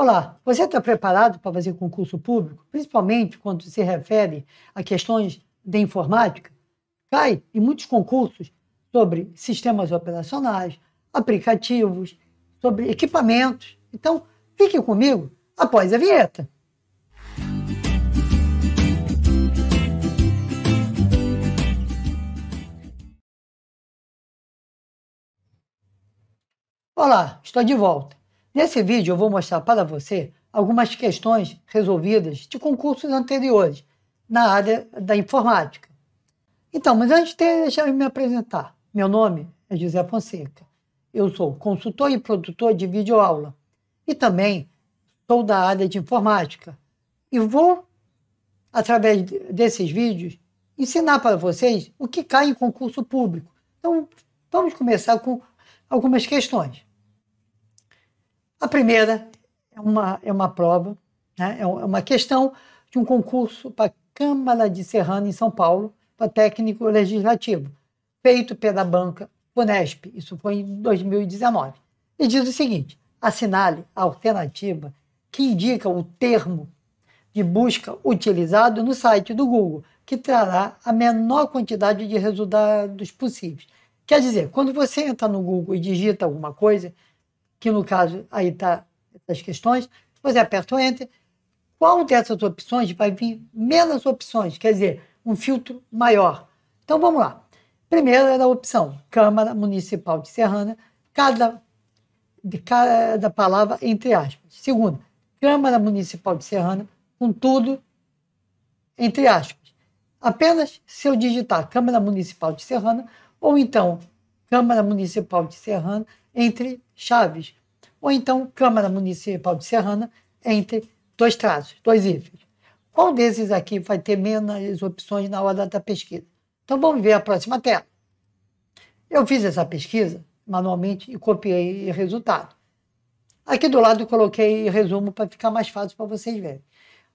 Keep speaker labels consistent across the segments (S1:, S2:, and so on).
S1: Olá, você está preparado para fazer concurso público, principalmente quando se refere a questões de informática? Cai em muitos concursos sobre sistemas operacionais, aplicativos, sobre equipamentos. Então, fique comigo após a vinheta. Olá, estou de volta. Nesse vídeo eu vou mostrar para você algumas questões resolvidas de concursos anteriores na área da informática. Então, mas antes de deixar eu me apresentar, meu nome é José Fonseca. Eu sou consultor e produtor de videoaula e também sou da área de informática. E vou, através desses vídeos, ensinar para vocês o que cai em concurso público. Então, vamos começar com algumas questões. A primeira é uma, é uma prova, né? é, é uma questão de um concurso para a Câmara de Serrano, em São Paulo, para técnico legislativo, feito pela banca Unesp, isso foi em 2019. E diz o seguinte: assinale a alternativa que indica o termo de busca utilizado no site do Google, que trará a menor quantidade de resultados possíveis. Quer dizer, quando você entra no Google e digita alguma coisa, que no caso aí está essas questões, você é aperta o Enter. Qual dessas opções vai vir menos opções? Quer dizer, um filtro maior. Então vamos lá. Primeiro era a opção Câmara Municipal de Serrana, cada, de cada palavra entre aspas. Segundo, Câmara Municipal de Serrana, com tudo entre aspas. Apenas se eu digitar Câmara Municipal de Serrana, ou então Câmara Municipal de Serrana, entre chaves. Ou então Câmara Municipal de Serrana entre dois traços, dois hífen. Qual desses aqui vai ter menos opções na hora da pesquisa? Então vamos ver a próxima tela. Eu fiz essa pesquisa manualmente e copiei o resultado. Aqui do lado coloquei resumo para ficar mais fácil para vocês verem.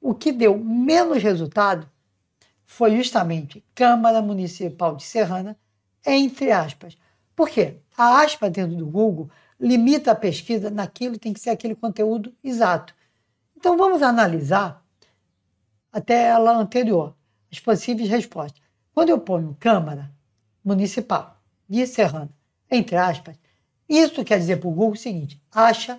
S1: O que deu menos resultado foi justamente Câmara Municipal de Serrana, entre aspas. Por quê? A aspa dentro do Google limita a pesquisa naquilo, tem que ser aquele conteúdo exato. Então vamos analisar a tela anterior, as possíveis respostas. Quando eu ponho Câmara Municipal de Serrana, entre aspas, isso quer dizer para o Google o seguinte: acha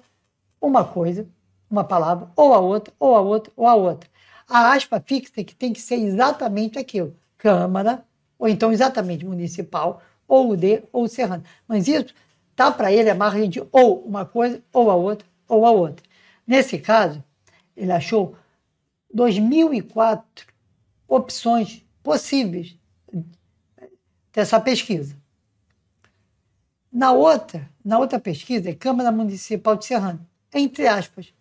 S1: uma coisa, uma palavra, ou a outra, ou a outra, ou a outra. A aspa fixa que tem que ser exatamente aquilo: Câmara, ou então exatamente municipal, ou o D ou o Serrano. Mas isso tá para ele a margem de ou uma coisa, ou a outra, ou a outra. Nesse caso, ele achou 2004 opções possíveis dessa pesquisa. Na outra, na outra pesquisa, é Câmara Municipal de Serrano, entre aspas.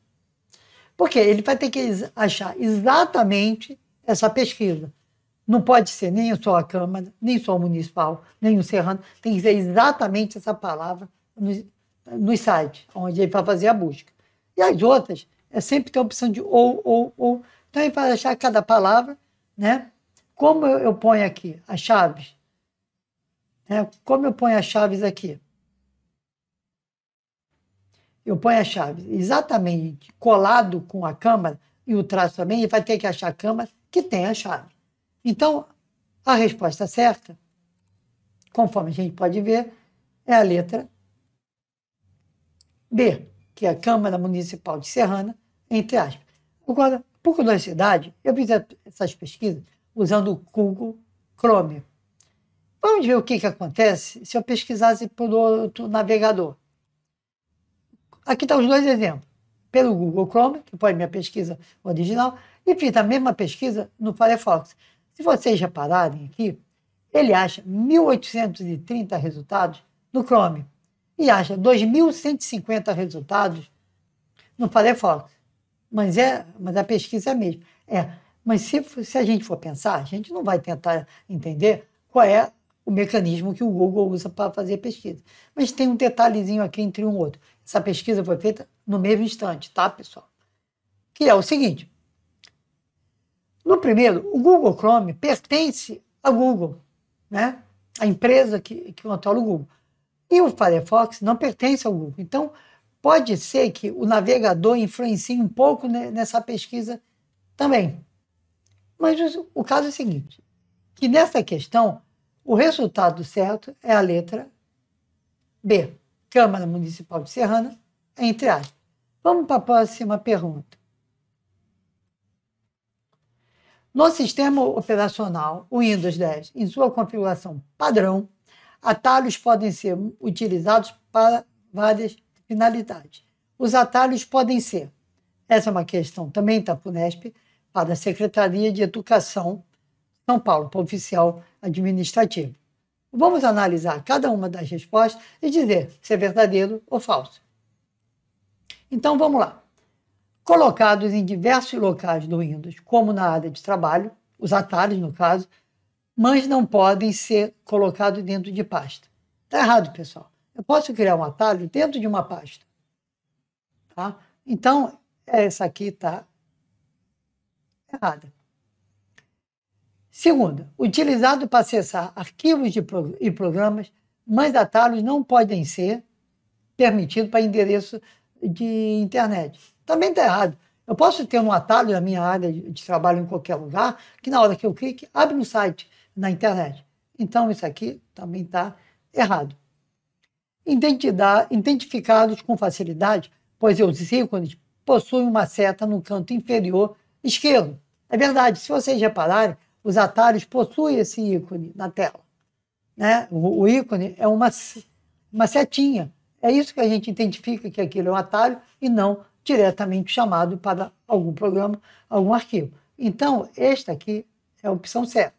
S1: Porque ele vai ter que achar exatamente essa pesquisa. Não pode ser nem só a Câmara, nem só o municipal, nem o Serrano. Tem que ser exatamente essa palavra nos, nos sites, onde ele vai fazer a busca. E as outras, é sempre tem a opção de ou, ou, ou. Então, ele vai achar cada palavra, né? Como eu, eu ponho aqui as chaves? Né? Como eu ponho as chaves aqui? Eu ponho as chaves exatamente colado com a Câmara e o traço também, ele vai ter que achar a Câmara que tem a chave. Então, a resposta certa, conforme a gente pode ver, é a letra B, que é a Câmara Municipal de Serrana, entre aspas. Agora, por curiosidade, eu fiz essas pesquisas usando o Google Chrome. Vamos ver o que, que acontece se eu pesquisasse por outro navegador. Aqui estão tá os dois exemplos. Pelo Google Chrome, que foi minha pesquisa original, e fiz a mesma pesquisa no Firefox. Se vocês repararem aqui, ele acha 1.830 resultados no Chrome e acha 2.150 resultados no Firefox. Mas, é, mas a pesquisa é a mesma. É, mas se, se a gente for pensar, a gente não vai tentar entender qual é o mecanismo que o Google usa para fazer pesquisa. Mas tem um detalhezinho aqui entre um outro. Essa pesquisa foi feita no mesmo instante, tá, pessoal? Que é o seguinte: no primeiro, o Google Chrome pertence a Google, né? a empresa que, que controla o Google. E o Firefox não pertence ao Google. Então, pode ser que o navegador influencie um pouco nessa pesquisa também. Mas o caso é o seguinte, que nessa questão, o resultado certo é a letra B, Câmara Municipal de Serrana, entre aspas. Vamos para a próxima pergunta. No sistema operacional, o Windows 10, em sua configuração padrão, atalhos podem ser utilizados para várias finalidades. Os atalhos podem ser, essa é uma questão também da para o Nesp, para a Secretaria de Educação São Paulo, para o oficial administrativo. Vamos analisar cada uma das respostas e dizer se é verdadeiro ou falso. Então vamos lá colocados em diversos locais do Windows, como na área de trabalho, os atalhos no caso, mas não podem ser colocados dentro de pasta. Está errado, pessoal. Eu posso criar um atalho dentro de uma pasta. Tá? Então, essa aqui está errada. Segunda, utilizado para acessar arquivos e programas, mas atalhos não podem ser permitidos para endereço de internet também está errado. Eu posso ter um atalho na minha área de trabalho em qualquer lugar, que na hora que eu clique, abre um site na internet. Então, isso aqui também está errado. identificados com facilidade, pois os ícones possuem uma seta no canto inferior esquerdo. É verdade, se vocês repararem, os atalhos possuem esse ícone na tela. Né? O, o ícone é uma, uma setinha. É isso que a gente identifica que aquilo é um atalho e não diretamente chamado para algum programa, algum arquivo. Então, esta aqui é a opção certa.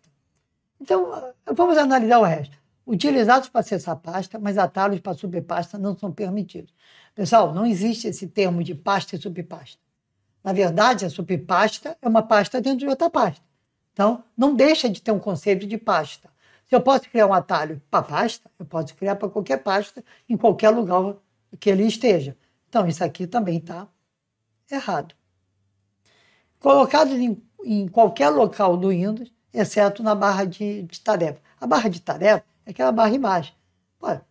S1: Então, vamos analisar o resto. Utilizados para acessar pasta, mas atalhos para subpasta não são permitidos. Pessoal, não existe esse termo de pasta e subpasta. Na verdade, a subpasta é uma pasta dentro de outra pasta. Então, não deixa de ter um conceito de pasta. Se eu posso criar um atalho para pasta, eu posso criar para qualquer pasta, em qualquer lugar que ele esteja. Então, isso aqui também está errado. Colocado em, em qualquer local do Windows, exceto na barra de, de, tarefa. A barra de tarefa é aquela barra imagem. Olha,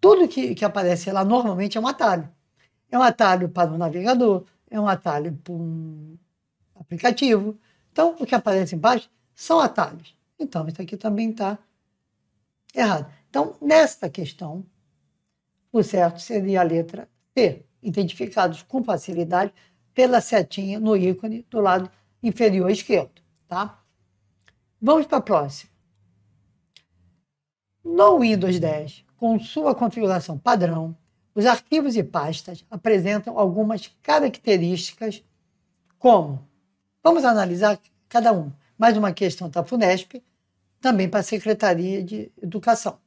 S1: tudo que, que aparece lá normalmente é um atalho. É um atalho para o um navegador, é um atalho para um aplicativo. Então, o que aparece embaixo são atalhos. Então, isso aqui também está errado. Então, nesta questão, o certo seria a letra C, identificados com facilidade pela setinha no ícone do lado inferior esquerdo, tá? Vamos para a próxima. No Windows 10, com sua configuração padrão, os arquivos e pastas apresentam algumas características, como vamos analisar cada um. Mais uma questão da Funesp, também para a Secretaria de Educação.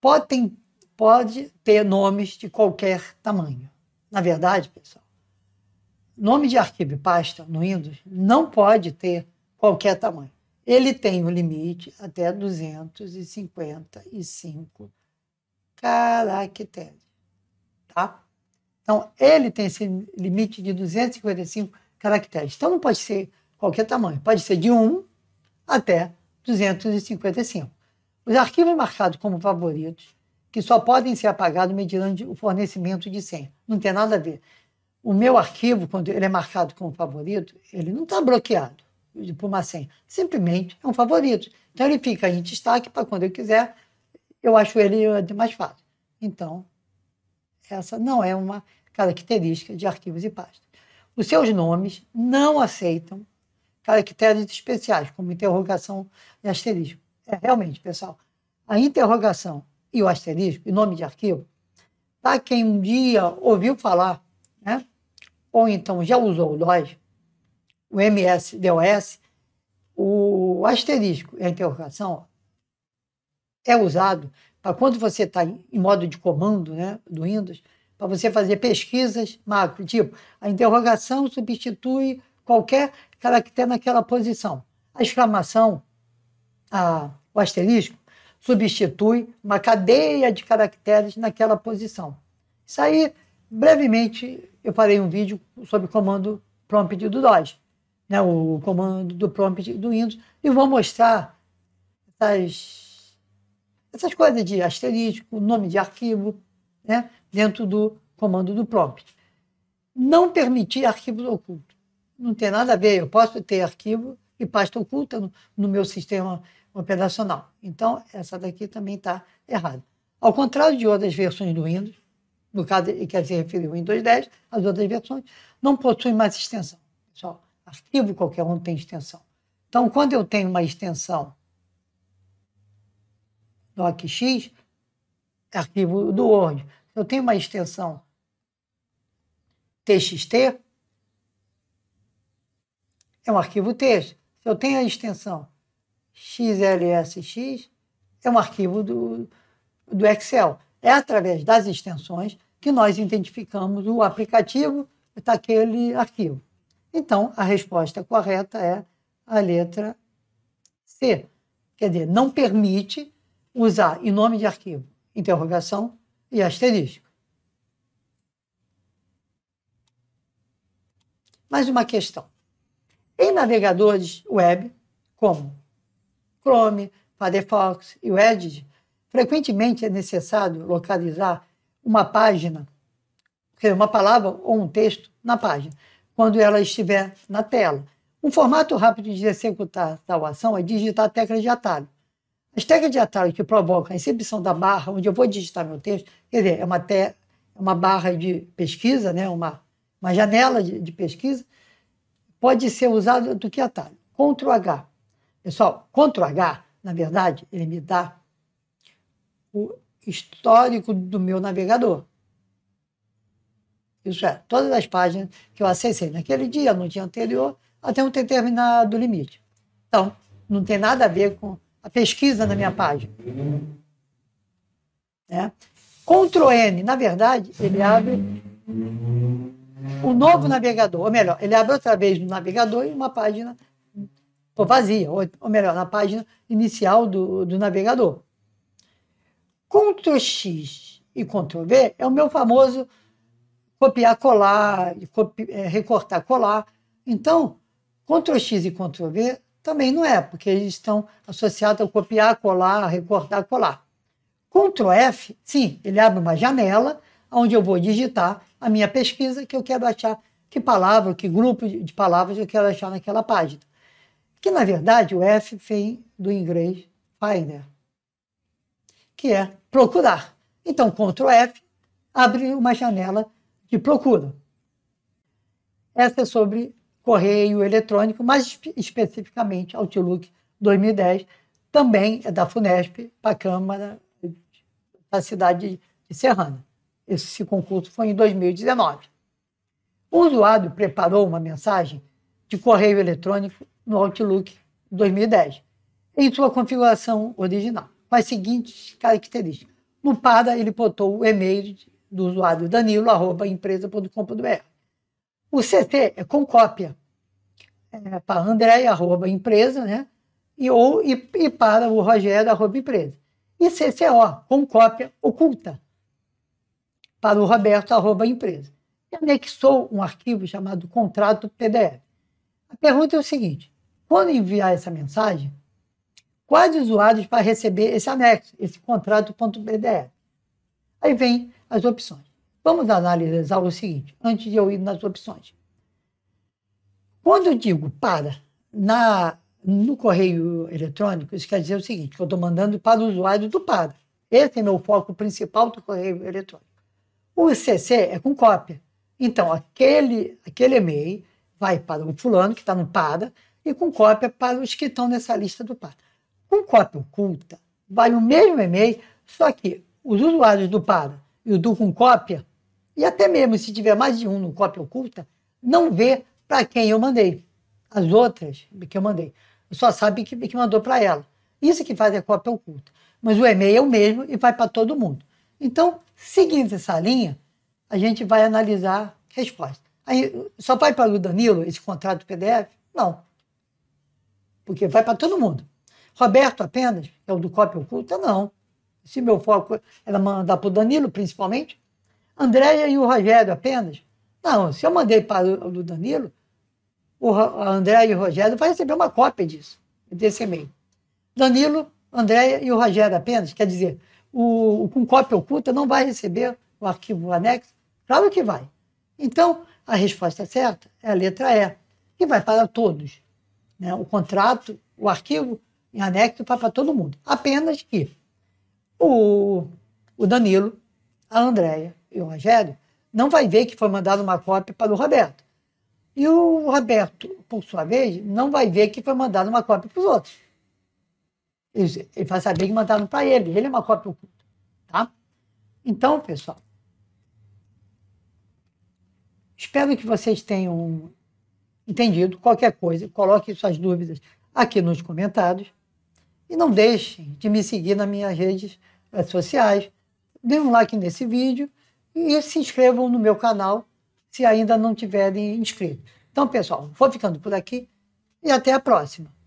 S1: Podem, pode ter nomes de qualquer tamanho. Na verdade, pessoal, nome de arquivo e pasta no Windows não pode ter qualquer tamanho. Ele tem o um limite até 255 caracteres, tá? Então, ele tem esse limite de 255 caracteres. Então, não pode ser qualquer tamanho. Pode ser de 1 até 255. Os arquivos marcados como favoritos que só podem ser apagados mediante o fornecimento de senha. Não tem nada a ver. O meu arquivo, quando ele é marcado como favorito, ele não está bloqueado por uma senha. Simplesmente é um favorito. Então ele fica em destaque para quando eu quiser, eu acho ele eh, mais fácil. Então, essa não é uma característica de arquivos e pastas. Os seus nomes não aceitam caracteres especiais, como interrogação e asterisco. É, realmente, pessoal, a interrogação e o asterisco, e nome de arquivo, para tá? quem um dia ouviu falar, né? ou então já usou o DOS, o MS-DOS, o asterisco e a interrogação é usado para quando você está em modo de comando né, do Windows, para você fazer pesquisas macro, tipo, a interrogação substitui qualquer caractere tá naquela posição. A exclamação, a, o asterisco, substitui uma cadeia de caracteres naquela posição. Isso aí, brevemente, eu farei um vídeo sobre o comando prompt do DOS, né, o comando do prompt do Windows, e vou mostrar essas, essas coisas de asterisco, nome de arquivo, né, dentro do comando do prompt. Não permitir arquivos ocultos. Não tem nada a ver, eu posso ter arquivo e pasta oculta no, no meu sistema operacional. Então, essa daqui também está errada. Ao contrário de outras versões do Windows, no caso em que se referiu ao Windows 10, as outras versões não possuem mais extensão. Pessoal, arquivo qualquer um tem extensão. Então, quando eu tenho uma extensão docx, arquivo do Word, eu tenho uma extensão txt, é um arquivo texto. Se eu tenho a extensão XLSX é um arquivo do, do Excel. É através das extensões que nós identificamos o aplicativo daquele tá arquivo. Então, a resposta correta é a letra C. Quer dizer, não permite usar em nome de arquivo interrogação e asterisco. Mais uma questão. Em navegadores web, como Chrome, Firefox e o Edge, frequentemente é necessário localizar uma página, uma palavra ou um texto na página, quando ela estiver na tela. Um formato rápido de executar tal ação é digitar teclas de atalho. As teclas de atalho que provocam a exibição da barra onde eu vou digitar meu texto, quer dizer, é uma, te, é uma barra de pesquisa, né? uma, uma janela de, de pesquisa, pode ser usada do que atalho. Ctrl H Pessoal, é Ctrl H, na verdade, ele me dá o histórico do meu navegador. Isso é, todas as páginas que eu acessei naquele dia, no dia anterior, até um determinado limite. Então, não tem nada a ver com a pesquisa na minha página. Né? Ctrl N, na verdade, ele abre um novo navegador, ou melhor, ele abre outra vez no navegador e uma página vazia, ou, ou, melhor, na página inicial do, do navegador. Ctrl X e Ctrl V é o meu famoso copiar, colar, copi, é, recortar, colar. Então, Ctrl X e Ctrl V também não é, porque eles estão associados ao copiar, colar, recortar, colar. Ctrl F, sim, ele abre uma janela onde eu vou digitar a minha pesquisa que eu quero achar, que palavra, que grupo de palavras eu quero achar naquela página que na verdade o F vem do inglês finder, que é procurar. Então, Ctrl F abre uma janela de procura. Essa é sobre correio eletrônico, mais especificamente Outlook 2010, também é da Funesp, para a Câmara da cidade de Serrana. Esse concurso foi em 2019. O usuário preparou uma mensagem de correio eletrônico no Outlook 2010, em sua configuração original, com as seguintes características. No Pada ele botou o e-mail do usuário danilo.empresa.com.br. O CT é com cópia é, para André, arroba empresa, né? E, ou, e, e para o Rogério, arroba empresa. E CCO, com cópia oculta, para o Roberto, arroba empresa. E anexou um arquivo chamado contrato PDF. A pergunta é o seguinte: quando enviar essa mensagem, quais usuários para receber esse anexo, esse contrato.bdr? Aí vem as opções. Vamos analisar o seguinte, antes de eu ir nas opções. Quando eu digo para na, no correio eletrônico, isso quer dizer o seguinte, que eu estou mandando para o usuário do para. Esse é meu foco principal do correio eletrônico. O CC é com cópia. Então, aquele, aquele e-mail vai para o fulano que está no para, e com cópia para os que estão nessa lista do PAR. Com cópia oculta, vale o mesmo e-mail, só que os usuários do PAR e o do com cópia, e até mesmo se tiver mais de um no cópia oculta, não vê para quem eu mandei. As outras que eu mandei. Só sabe que, que mandou para ela. Isso que faz a é cópia oculta. Mas o e-mail é o mesmo e vai para todo mundo. Então, seguindo essa linha, a gente vai analisar resposta. Aí, só vai para o Danilo esse contrato PDF? Não porque vai para todo mundo. Roberto apenas é o do cópia oculta? Não. Se meu foco era mandar para o Danilo, principalmente, Andréia e o Rogério apenas? Não, se eu mandei para o Danilo, o Andréia e o Rogério vai receber uma cópia disso, desse e-mail. Danilo, Andréia e o Rogério apenas, quer dizer, o, o com cópia oculta não vai receber o arquivo anexo? Claro que vai. Então, a resposta certa é a letra E, que vai para todos né, o contrato, o arquivo em anexo para todo mundo. Apenas que o, o Danilo, a Andréia e o Rogério não vai ver que foi mandada uma cópia para o Roberto. E o Roberto, por sua vez, não vai ver que foi mandada uma cópia para os outros. Ele, ele vai saber que mandaram para ele. Ele é uma cópia oculta. Tá? Então, pessoal, espero que vocês tenham entendido qualquer coisa, coloque suas dúvidas aqui nos comentários e não deixem de me seguir nas minhas redes sociais. Dê um like nesse vídeo e se inscrevam no meu canal se ainda não tiverem inscrito. Então, pessoal, vou ficando por aqui e até a próxima.